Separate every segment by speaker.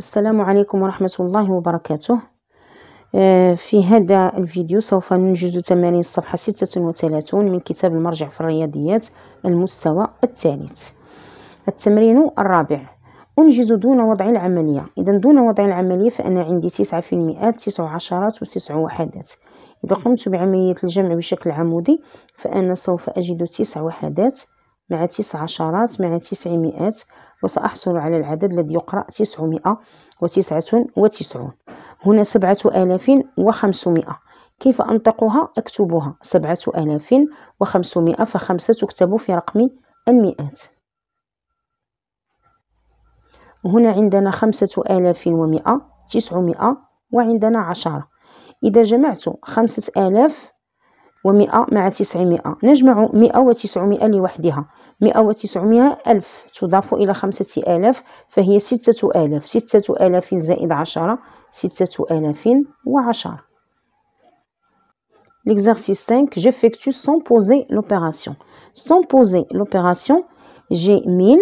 Speaker 1: السلام عليكم ورحمة الله وبركاته آه، في هذا الفيديو سوف ننجز تمارين الصفحة 36 من كتاب المرجع في الرياضيات المستوى الثالث التمرين الرابع أنجز دون وضع العملية إذا دون وضع العملية فأنا عندي تسعة في المئة تسع عشرات وتسع وحدات إذا قمت بعملية الجمع بشكل عمودي فأنا سوف أجد تسع وحدات مع تسع عشرات مع تسع مئات وسأحصل على العدد الذي يقرأ تسعمائة وتسعة وتسعون هنا سبعة آلاف وخمسمائة كيف أنطقها أكتبها سبعة آلاف وخمسمائة فخمسة تكتب في رقم المئات هنا عندنا خمسة آلاف ومئة تسعمائة وعندنا عشرة إذا جمعت خمسة آلاف ومئة مع تسعمائة نجمع مئة لوحدها مئة تضاف إلى خمسة فهي ستة آلاف زائد عشرة ستة L'exercice 5, j'effectue sans poser l'opération. Sans poser l'opération, j'ai 1000,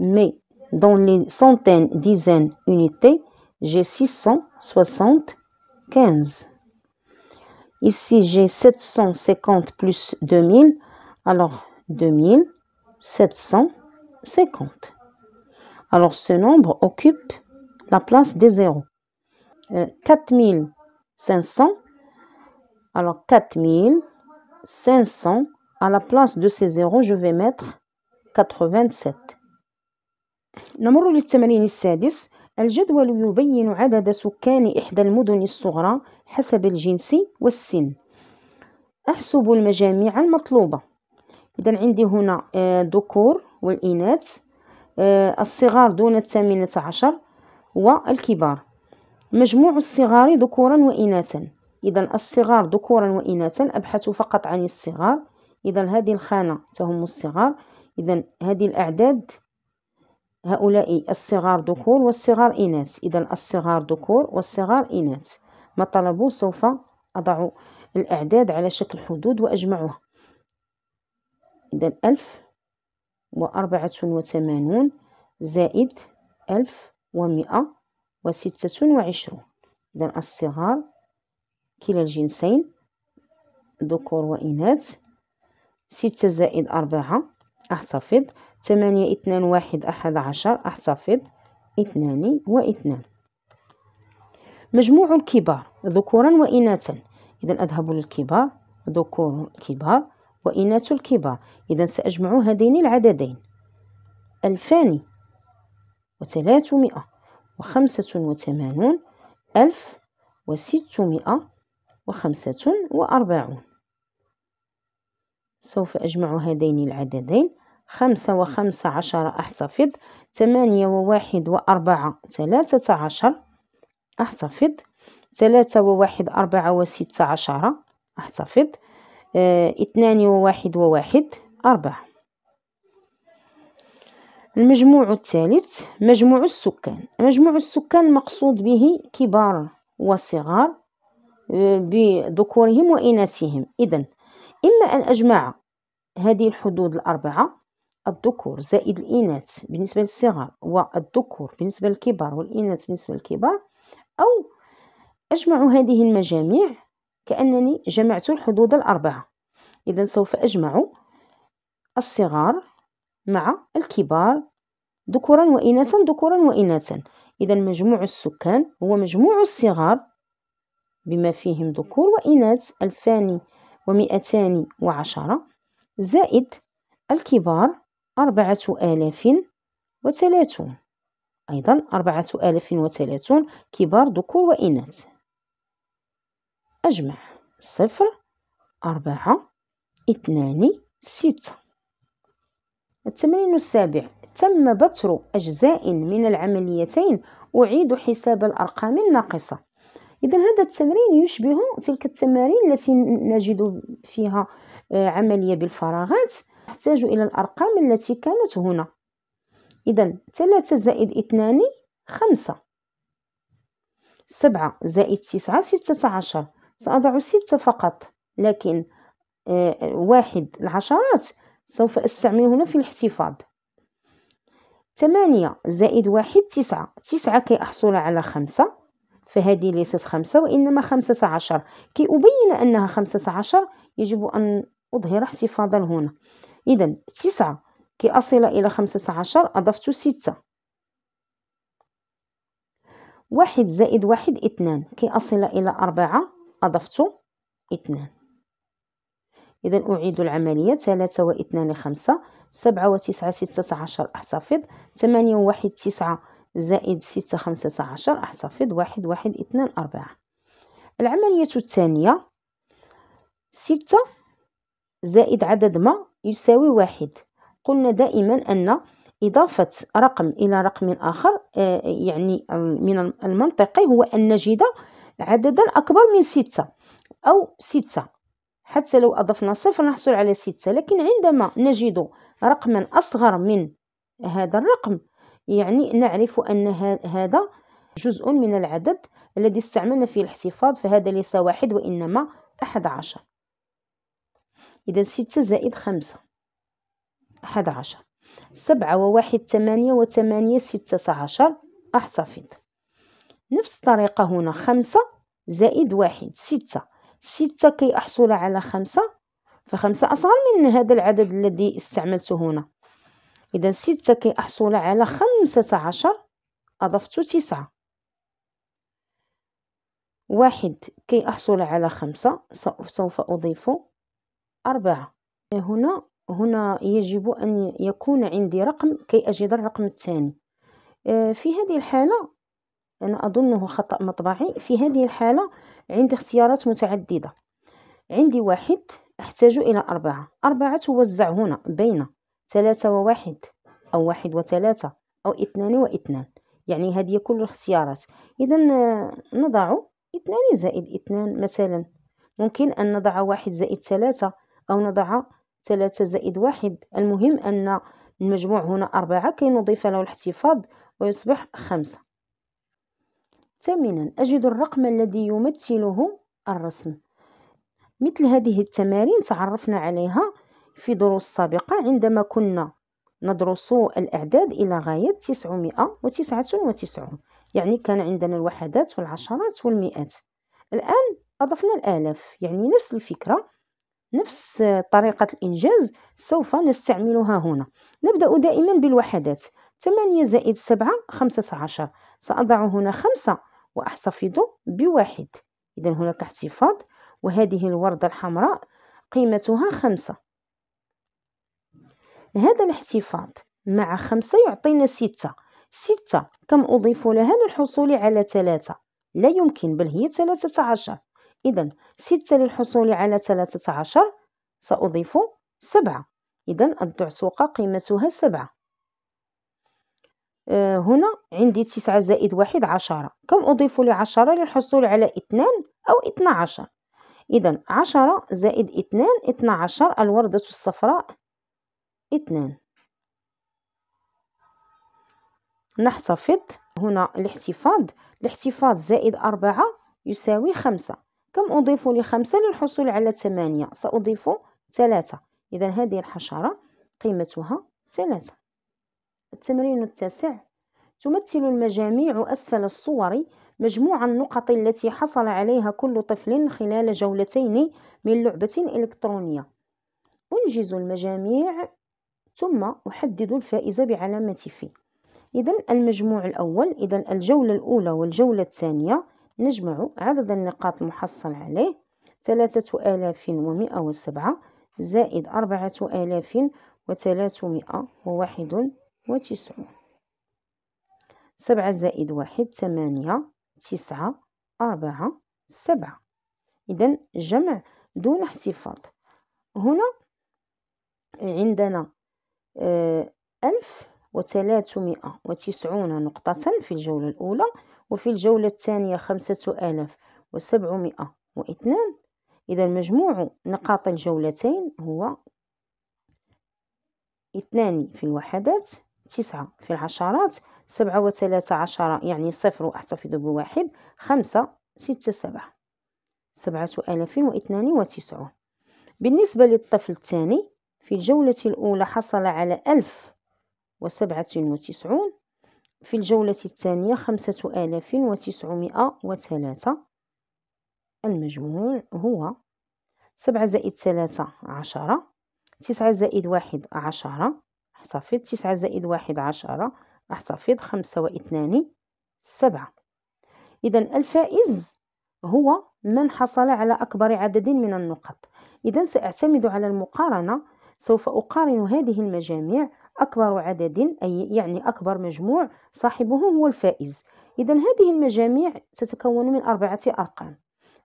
Speaker 1: mais dans les centaines, dizaines, unités, j'ai 675. Ici, j'ai 750 plus 2000. Alors, 2750. Alors, ce nombre occupe la place des zéros. 4500. Euh, Alors, 4500. À la place de ces zéros, je vais mettre 87. نمر السادس الجدول يبين عدد سكان إحدى المدن الصغرى حسب الجنس والسن أحسب المجاميع المطلوبة إذا عندي هنا آه، ذكور والإناث آه، الصغار دون الثامنة عشر والكبار مجموع الصغار ذكورا وإناثا إذا الصغار ذكورا وإناثا أبحث فقط عن الصغار إذا هذه الخانة تهم الصغار إذا هذه الأعداد هؤلاء الصغار ذكور والصغار إناث إذا الصغار ذكور والصغار إناث ما طلبوا سوف أضع الأعداد على شكل حدود وأجمعها إذا ألف وأربعة وثمانون زائد ألف ومئة وستة وعشرون إذا الصغار كلا الجنسين ذكور وإناث ستة زائد أربعة أحتفظ ثمانية اثنان واحد أحد عشر أحتفظ اثنان واثنان مجموع الكبار ذكورا وإناثا إذا أذهب للكبار ذكور الكبار وإناث الكبار إذا سأجمع هذين العددين ألفان وثلاثمائة وخمسة وثمانون ألف وستمائة وخمسة وأربعون سوف أجمع هذين العددين خمسة وخمسة عشر أحتفظ ثمانية وواحد وأربعة ثلاثة عشر أحتفظ ثلاثة وواحد أربعة وستة عشرة أحتفظ آه، اثنان وواحد وواحد أربعة المجموع الثالث مجموع السكان مجموع السكان مقصود به كبار وصغار آه، بذكورهم وإناثهم إذا إما أن أجمع هذه الحدود الأربعة الذكور زائد الإناث بالنسبة للصغار والذكور بالنسبة للكبار والإناث بالنسبة للكبار أو أجمع هذه المجاميع كأنني جمعت الحدود الأربعة إذا سوف أجمع الصغار مع الكبار ذكورا وإناثا ذكورا وإناثا إذا مجموع السكان هو مجموع الصغار بما فيهم ذكور وإناث ألفان ومئتان وعشرة زائد الكبار أربعة آلاف وثلاثون أيضا أربعة آلاف وثلاثون كبار ذكور وإناث أجمع صفر أربعة اثنان ستة التمرين السابع تم بتر أجزاء من العمليتين أعيد حساب الأرقام الناقصة إذا هذا التمرين يشبه تلك التمارين التي نجد فيها آه، عملية بالفراغات نحتاج إلى الأرقام التي كانت هنا إذا ثلاثة زائد اثنان خمسة سبعة زائد تسعة ستة عشر سأضع ستة فقط لكن آه، واحد العشرات سوف أستعمل هنا في الاحتفاظ ثمانية زائد واحد تسعة تسعة كي أحصل على خمسة فهذه ليست خمسة وإنما خمسة عشر كي أبين أنها خمسة عشر يجب أن أظهر احتفاظا هنا إذا تسعة كي أصل إلى خمسة عشر أضفت ستة واحد زائد واحد اثنان كي أصل إلى أربعة أضفت اثنان إذا أعيد العملية ثلاثة واثنان خمسة سبعة وتسعة ستة عشر أحتفظ ثمانية وواحد تسعة زائد ستة خمسة عشر أحتفظ واحد واحد اثنان أربعة العملية الثانية ستة زائد عدد ما يساوي واحد قلنا دائما أن إضافة رقم إلى رقم آخر آه، يعني آه، من المنطقي هو أن نجد عددا أكبر من ستة أو ستة حتى لو أضفنا صفر نحصل على ستة لكن عندما نجد رقما أصغر من هذا الرقم يعني نعرف أن هذا جزء من العدد الذي استعملنا فيه الاحتفاظ فهذا ليس واحد وإنما أحد عشر إذا ستة زائد خمسة أحد عشر سبعة وواحد ثمانية وثمانية ستة عشر أحتفظ نفس الطريقة هنا خمسة زائد واحد ستة ستة كي أحصل على خمسة فخمسة أصغر من هذا العدد الذي استعملته هنا إذا ستة كي أحصل على خمسة عشر أضفت تسعة واحد كي أحصل على خمسة سوف أضيف أربعة هنا هنا يجب أن يكون عندي رقم كي أجد الرقم الثاني آه، في هذه الحالة أنا أظنه خطأ مطبعي في هذه الحالة عندي اختيارات متعددة عندي واحد أحتاج إلى أربعة أربعة توزع هنا بين ثلاثة وواحد أو واحد وثلاثة أو اثنان واثنان يعني هذه كل الاختيارات إذا آه، نضع اثنان زائد اثنان مثلا ممكن أن نضع واحد زائد ثلاثة أو نضع ثلاثة زائد واحد المهم أن المجموع هنا أربعة كي نضيف له الاحتفاظ ويصبح خمسة ثامنا أجد الرقم الذي يمثله الرسم مثل هذه التمارين تعرفنا عليها في دروس سابقة عندما كنا ندرس الأعداد إلى غاية 999 يعني كان عندنا الوحدات والعشرات والمئات الآن أضفنا الآلاف يعني نفس الفكرة نفس طريقة الإنجاز سوف نستعملها هنا نبدأ دائما بالوحدات 8 زائد 7 15 سأضع هنا 5 وأحتفظ بواحد إذا هناك احتفاظ وهذه الوردة الحمراء قيمتها 5 هذا الاحتفاظ مع 5 يعطينا 6 6 كم أضيف لها للحصول على 3 لا يمكن بل هي 13 إذا ستة للحصول على ثلاثة عشر سأضيف سبعة إذا الدعسوقة قيمتها سبعة آه، هنا عندي تسعة زائد واحد عشرة كم أضيف لعشرة للحصول على اثنان أو اثنى عشر إذا عشرة زائد اثنان اثنى عشر الوردة الصفراء اثنان نحتفظ هنا الاحتفاظ الاحتفاظ زائد أربعة يساوي خمسة كم أضيف لخمسة للحصول على ثمانية سأضيف ثلاثة إذا هذه الحشرة قيمتها ثلاثة التمرين التاسع تمثل المجاميع أسفل الصور مجموع النقط التي حصل عليها كل طفل خلال جولتين من لعبة إلكترونية أنجز المجاميع ثم أحدد الفائز بعلامة في إذا المجموع الأول إذا الجولة الأولى والجولة الثانية نجمع عدد النقاط المحصل عليه ثلاثة آلاف ومئة وسبعة زائد أربعة آلاف وثلاثمائة وواحد وتسعون سبعة زائد واحد ثمانية تسعة أربعة سبعة إذا جمع دون احتفاظ هنا عندنا آه، ألف وثلاثمائة وتسعون نقطة في الجولة الأولى وفي الجولة الثانية خمسة آلاف وسبعمائة واثنان إذا مجموع نقاط الجولتين هو اثنان في الوحدات تسعة في العشرات سبعة وثلاثة عشر يعني صفر وأحتفظ بواحد خمسة ستة سبعة سبعة آلاف واثنان وتسعون بالنسبة للطفل الثاني في الجولة الأولى حصل على ألف وسبعة وتسعون في الجولة الثانية خمسة آلاف وتسعمائة وثلاثة المجموع هو سبعة زائد ثلاثة عشرة تسعة زائد واحد عشرة احتفظ تسعة زائد واحد عشرة احتفظ خمسة واثنان سبعة إذا الفائز هو من حصل على أكبر عدد من النقط إذا سأعتمد على المقارنة سوف أقارن هذه المجاميع أكبر عدد أي يعني أكبر مجموع صاحبه هو الفائز إذا هذه المجاميع تتكون من أربعة أرقام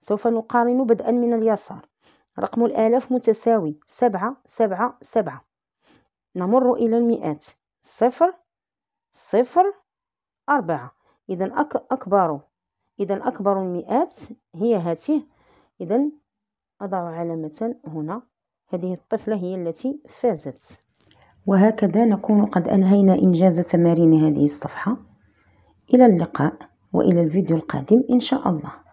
Speaker 1: سوف نقارن بدءا من اليسار رقم الآلاف متساوي سبعة سبعة سبعة نمر إلى المئات صفر صفر أربعة إذا أك أكبر إذا أكبر المئات هي هاته إذا أضع علامة هنا هذه الطفلة هي التي فازت وهكذا نكون قد أنهينا إنجاز تمارين هذه الصفحة إلى اللقاء وإلى الفيديو القادم إن شاء الله